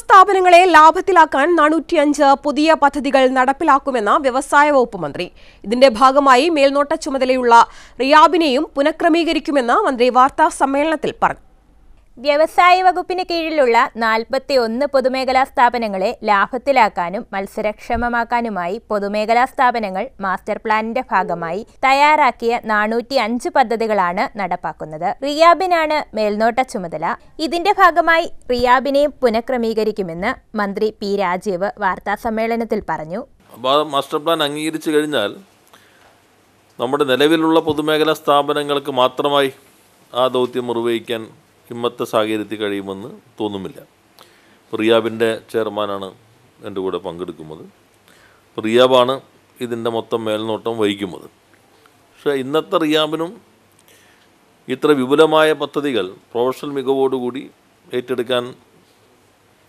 സ്ഥാപനങ്ങളെ ലാഭത്തിലാക്കാൻ നാനൂറ്റിയഞ്ച് പുതിയ പദ്ധതികൾ നടപ്പിലാക്കുമെന്ന വ്യവസായ വകുപ്പ് മന്ത്രി ഇതിന്റെ ഭാഗമായി മേൽനോട്ട ചുമതലയുള്ള റിയാബിനെയും പുനഃക്രമീകരിക്കുമെന്ന് മന്ത്രി വാർത്താ സമ്മേളനത്തിൽ പറഞ്ഞു വ്യവസായ വകുപ്പിന് കീഴിലുള്ള നാൽപ്പത്തി ഒന്ന് പൊതുമേഖലാ സ്ഥാപനങ്ങളെ ലാഭത്തിലാക്കാനും മത്സരക്ഷമമാക്കാനുമായി പൊതുമേഖലാ സ്ഥാപനങ്ങൾ മാസ്റ്റർ പ്ലാനിന്റെ ഭാഗമായി തയ്യാറാക്കിയ നാനൂറ്റി അഞ്ച് പദ്ധതികളാണ് നടപ്പാക്കുന്നത് റിയാബിനാണ് മേൽനോട്ട ചുമതല ഇതിന്റെ ഭാഗമായി റിയാബിനെ പുനഃക്രമീകരിക്കുമെന്ന് മന്ത്രി പി രാജീവ് വാർത്താസമ്മേളനത്തിൽ പറഞ്ഞു മാസ്റ്റർ പ്ലാൻ അംഗീകരിച്ചു കഴിഞ്ഞാൽ നമ്മുടെ നിലവിലുള്ള പൊതുമേഖലാ സ്ഥാപനങ്ങൾക്ക് മാത്രമായി ആ ദൗത്യം നിർവഹിക്കാൻ കിമ്മത്ത സാഹചര്യത്തിൽ കഴിയുമെന്ന് തോന്നുമില്ല റിയാബിൻ്റെ ചെയർമാനാണ് എൻ്റെ കൂടെ പങ്കെടുക്കുന്നത് റിയാബാണ് ഇതിൻ്റെ മൊത്തം മേൽനോട്ടം വഹിക്കുന്നത് പക്ഷേ ഇന്നത്തെ റിയാബിനും ഇത്ര വിപുലമായ പദ്ധതികൾ പ്രൊഫഷണൽ മികവോടുകൂടി ഏറ്റെടുക്കാൻ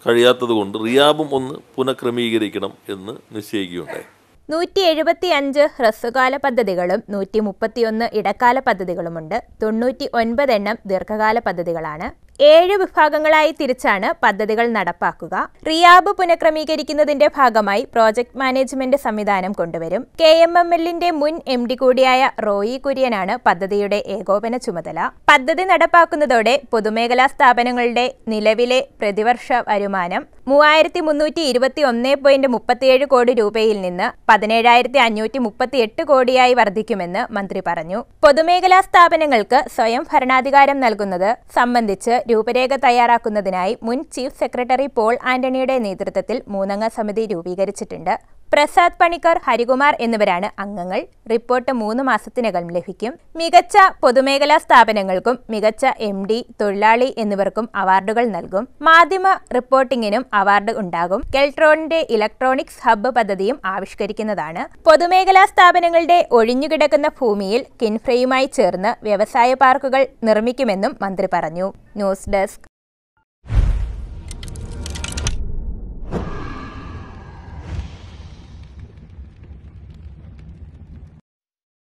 കഴിയാത്തതുകൊണ്ട് റിയാബും ഒന്ന് പുനഃക്രമീകരിക്കണം എന്ന് നിശ്ചയിക്കുകയുണ്ടായി നൂറ്റി എഴുപത്തി അഞ്ച് ഹ്രസ്വകാല പദ്ധതികളും നൂറ്റി മുപ്പത്തിയൊന്ന് ഇടക്കാല പദ്ധതികളുമുണ്ട് തൊണ്ണൂറ്റി ഒൻപത് എണ്ണം ദീർഘകാല പദ്ധതികളാണ് ഏഴ് വിഭാഗങ്ങളായി തിരിച്ചാണ് പദ്ധതികൾ നടപ്പാക്കുക റിയാബ് പുനഃക്രമീകരിക്കുന്നതിന്റെ ഭാഗമായി പ്രോജക്ട് മാനേജ്മെന്റ് സംവിധാനം കൊണ്ടുവരും കെ എം എം എല്ലിന്റെ മുൻ എം ഡി കൂടിയായ റോയി കുര്യനാണ് പദ്ധതിയുടെ ഏകോപന ചുമതല പദ്ധതി നടപ്പാക്കുന്നതോടെ പൊതുമേഖലാ സ്ഥാപനങ്ങളുടെ നിലവിലെ പ്രതിവർഷ വരുമാനം മൂവായിരത്തി മുന്നൂറ്റി ഇരുപത്തി ഒന്ന് പോയിന്റ് മുപ്പത്തിയേഴ് കോടി രൂപയിൽ നിന്ന് പതിനേഴായിരത്തി അഞ്ഞൂറ്റി മുപ്പത്തി എട്ട് കോടിയായി വർദ്ധിക്കുമെന്ന് മന്ത്രി പറഞ്ഞു പൊതുമേഖലാ സ്ഥാപനങ്ങൾക്ക് സ്വയം ഭരണാധികാരം നൽകുന്നത് സംബന്ധിച്ച് രൂപരേഖ തയ്യാറാക്കുന്നതിനായി മുൻ ചീഫ് സെക്രട്ടറി പോൾ ആന്റണിയുടെ നേതൃത്വത്തിൽ മൂന്നംഗ സമിതി രൂപീകരിച്ചിട്ടുണ്ട് പ്രസാദ് പണിക്കർ ഹരികുമാർ എന്നിവരാണ് അംഗങ്ങൾ റിപ്പോർട്ട് മൂന്ന് മാസത്തിനകം ലഭിക്കും മികച്ച പൊതുമേഖലാ സ്ഥാപനങ്ങൾക്കും മികച്ച എം ഡി തൊഴിലാളി എന്നിവർക്കും അവാർഡുകൾ നൽകും മാധ്യമ റിപ്പോർട്ടിംഗിനും അവാർഡ് ഉണ്ടാകും കെൽട്രോണിന്റെ ഇലക്ട്രോണിക്സ് ഹബ്ബ് പദ്ധതിയും ആവിഷ്കരിക്കുന്നതാണ് പൊതുമേഖലാ സ്ഥാപനങ്ങളുടെ ഒഴിഞ്ഞുകിടക്കുന്ന ഭൂമിയിൽ കിൻഫ്രയുമായി ചേർന്ന് വ്യവസായ പാർക്കുകൾ നിർമ്മിക്കുമെന്നും മന്ത്രി പറഞ്ഞു ന്യൂസ് ഡെസ്ക്